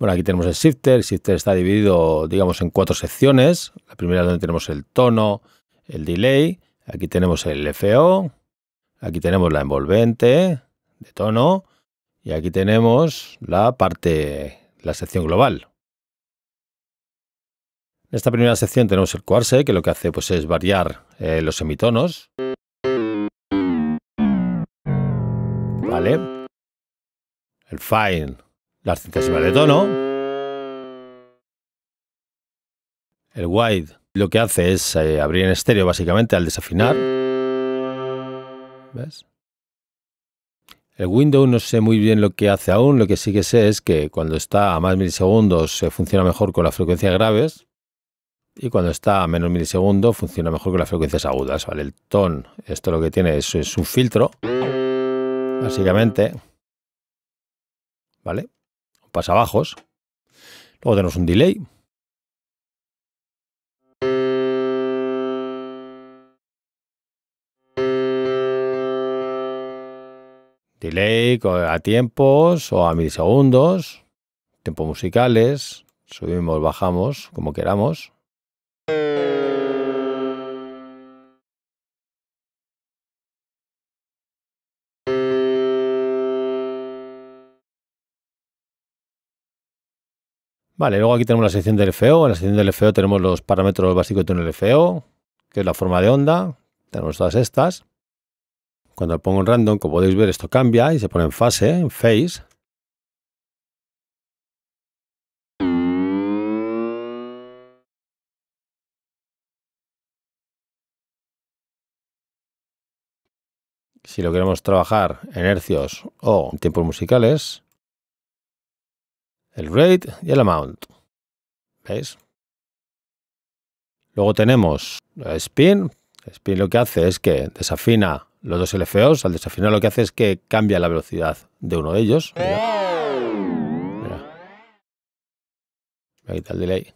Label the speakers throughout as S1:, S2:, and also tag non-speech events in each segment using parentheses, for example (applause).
S1: Bueno, aquí tenemos el shifter. El shifter está dividido, digamos, en cuatro secciones. La primera es donde tenemos el tono, el delay. Aquí tenemos el FO. Aquí tenemos la envolvente de tono. Y aquí tenemos la parte, la sección global. En esta primera sección tenemos el coarse, que lo que hace pues, es variar eh, los semitonos. ¿Vale? El fine las de tono. El wide lo que hace es eh, abrir en estéreo básicamente al desafinar. ¿Ves? El window no sé muy bien lo que hace aún, lo que sí que sé es que cuando está a más milisegundos se eh, funciona mejor con las frecuencias graves y cuando está a menos milisegundos funciona mejor con las frecuencias agudas. ¿vale? El ton, esto lo que tiene es un filtro, básicamente. ¿Vale? pasabajos. Luego tenemos un delay. Delay a tiempos o a milisegundos, tiempos musicales, subimos, bajamos, como queramos. Vale, luego aquí tenemos la sección del FEO. En la sección del FEO tenemos los parámetros básicos de un LFO, que es la forma de onda. Tenemos todas estas. Cuando pongo en random, como podéis ver, esto cambia y se pone en fase, en phase. Si lo queremos trabajar en hercios o en tiempos musicales, el rate y el amount. ¿Veis? Luego tenemos spin. Spin lo que hace es que desafina los dos LFOs. Al desafinar lo que hace es que cambia la velocidad de uno de ellos. Mira. Mira. Voy a quitar el delay.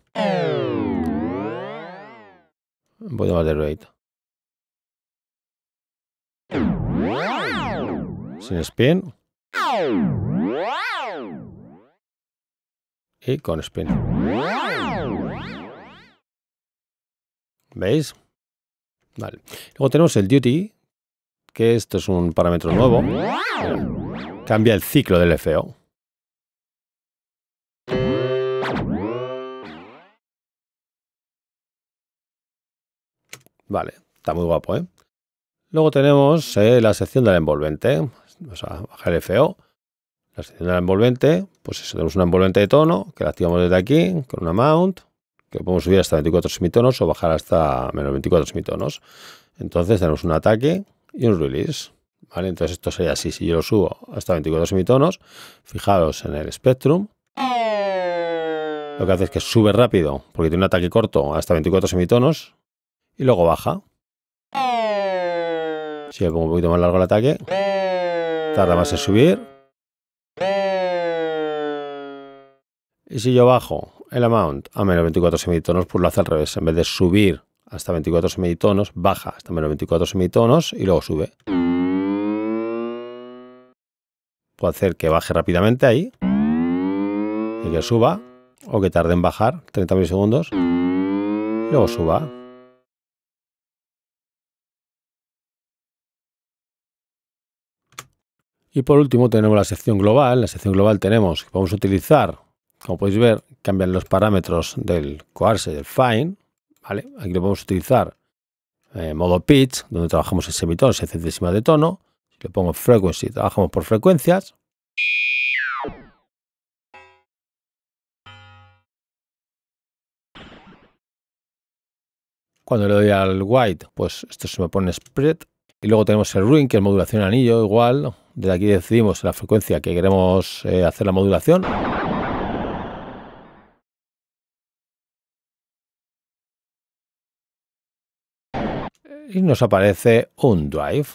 S1: Un poquito más de rate. Sin spin y con spin. ¿Veis? Vale. Luego tenemos el duty, que esto es un parámetro nuevo. Cambia el ciclo del FO. Vale, está muy guapo, ¿eh? Luego tenemos eh, la sección del envolvente. Vamos a bajar el FO. La sección del envolvente pues eso, tenemos una envolvente de tono que la activamos desde aquí con una mount, que podemos subir hasta 24 semitonos o bajar hasta menos 24 semitonos. Entonces tenemos un ataque y un release. ¿vale? Entonces esto sería así, si yo lo subo hasta 24 semitonos, fijaros en el spectrum, lo que hace es que sube rápido porque tiene un ataque corto hasta 24 semitonos y luego baja. Si le pongo un poquito más largo el ataque, tarda más en subir Y si yo bajo el amount a menos 24 semitonos, pues lo hace al revés. En vez de subir hasta 24 semitonos, baja hasta menos 24 semitonos y luego sube. Puedo hacer que baje rápidamente ahí y que suba, o que tarde en bajar 30 milisegundos y luego suba. Y por último tenemos la sección global. la sección global tenemos que podemos utilizar como podéis ver, cambian los parámetros del coarse del fine, ¿vale? Aquí lo podemos utilizar eh, modo pitch, donde trabajamos en semitonos el centésimas de tono. le pongo frequency, trabajamos por frecuencias. Cuando le doy al white, pues esto se me pone spread. Y luego tenemos el ring, que es modulación anillo, igual. Desde aquí decidimos la frecuencia que queremos eh, hacer la modulación. y nos aparece un drive.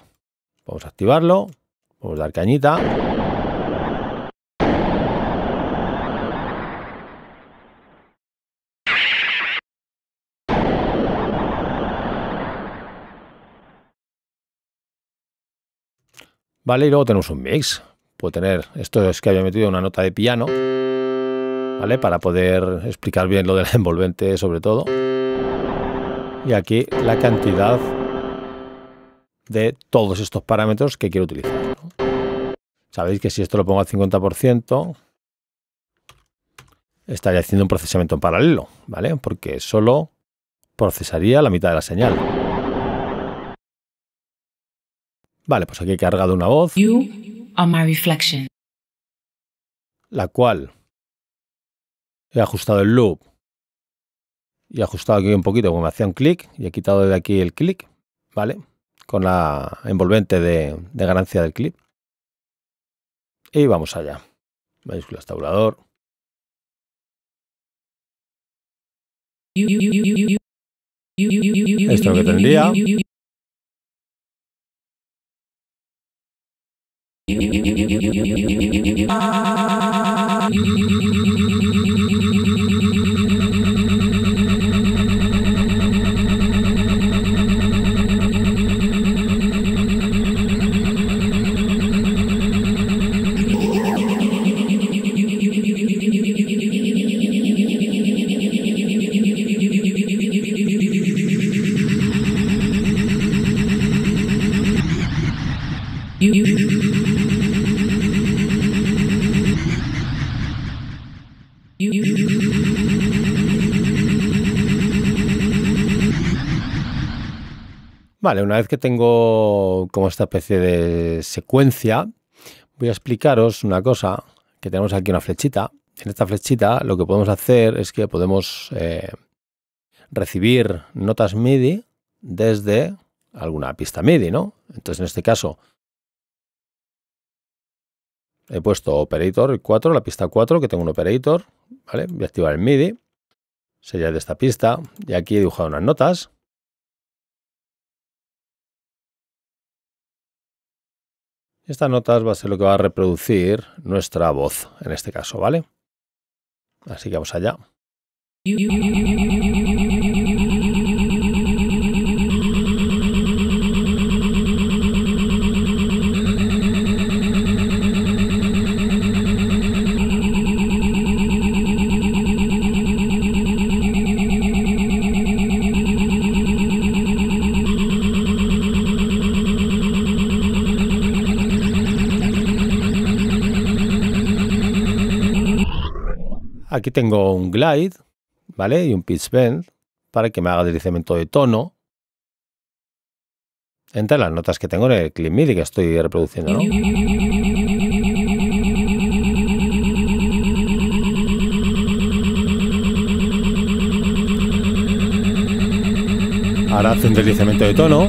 S1: Vamos a activarlo, vamos a dar cañita. Vale, y luego tenemos un mix. Puedo tener, esto es que había metido una nota de piano, ¿vale? Para poder explicar bien lo del envolvente sobre todo. Y aquí la cantidad de todos estos parámetros que quiero utilizar. Sabéis que si esto lo pongo al 50%, estaría haciendo un procesamiento en paralelo, ¿vale? Porque solo procesaría la mitad de la señal. Vale, pues aquí he cargado una voz. La cual he ajustado el loop y he ajustado aquí un poquito, como me hacía un clic, y he quitado de aquí el clic, ¿vale? con la envolvente de, ganancia del clip. Y vamos allá.
S2: Mayúsculas tabulador. Esto (laughs)
S1: Vale, una vez que tengo como esta especie de secuencia, voy a explicaros una cosa, que tenemos aquí una flechita. En esta flechita lo que podemos hacer es que podemos eh, recibir notas MIDI desde alguna pista MIDI, ¿no? Entonces en este caso he puesto operator 4, la pista 4, que tengo un operator, ¿vale? Voy a activar el MIDI, sería de esta pista, y aquí he dibujado unas notas, Estas notas va a ser lo que va a reproducir nuestra voz, en este caso, ¿vale? Así que vamos allá. Aquí tengo un glide, ¿vale? Y un pitch bend para que me haga deslizamiento de tono entre las notas que tengo en el clip MIDI que estoy reproduciendo. ¿no? Ahora hace un deslizamiento de tono.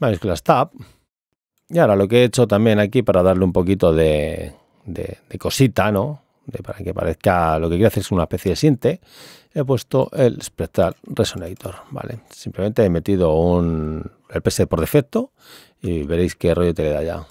S1: Vale, que las tab. Y ahora lo que he hecho también aquí para darle un poquito de, cosita, ¿no? De, para que parezca lo que quiero hacer es una especie de siente, he puesto el Spectral Resonator, ¿vale? Simplemente he metido un, el pc por defecto y veréis qué rollo te le da ya.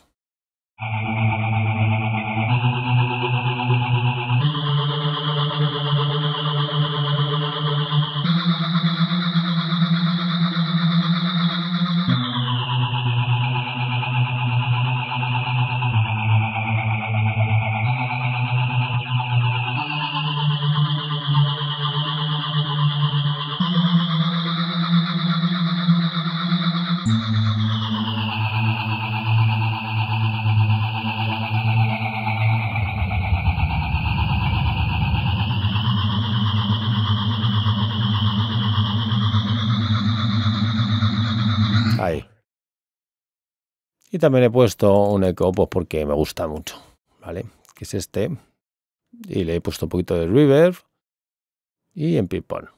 S1: Y también he puesto un eco pues porque me gusta mucho, ¿vale? Que es este. Y le he puesto un poquito de river y en pipón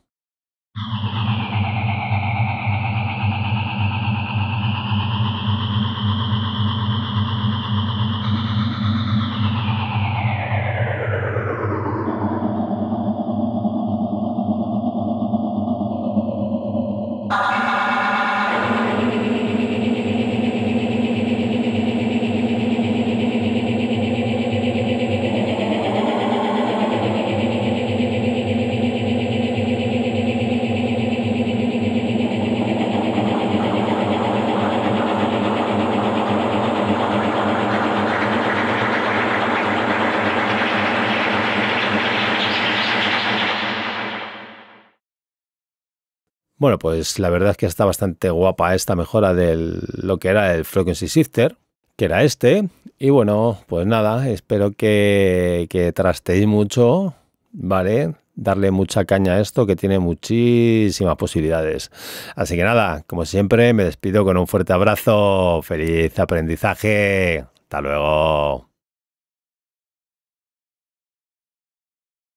S1: Bueno, pues la verdad es que está bastante guapa esta mejora de lo que era el Frequency Shifter, que era este. Y bueno, pues nada, espero que, trasteis mucho, ¿vale? Darle mucha caña a esto que tiene muchísimas posibilidades. Así que nada, como siempre, me despido con un fuerte abrazo. ¡Feliz aprendizaje! ¡Hasta luego!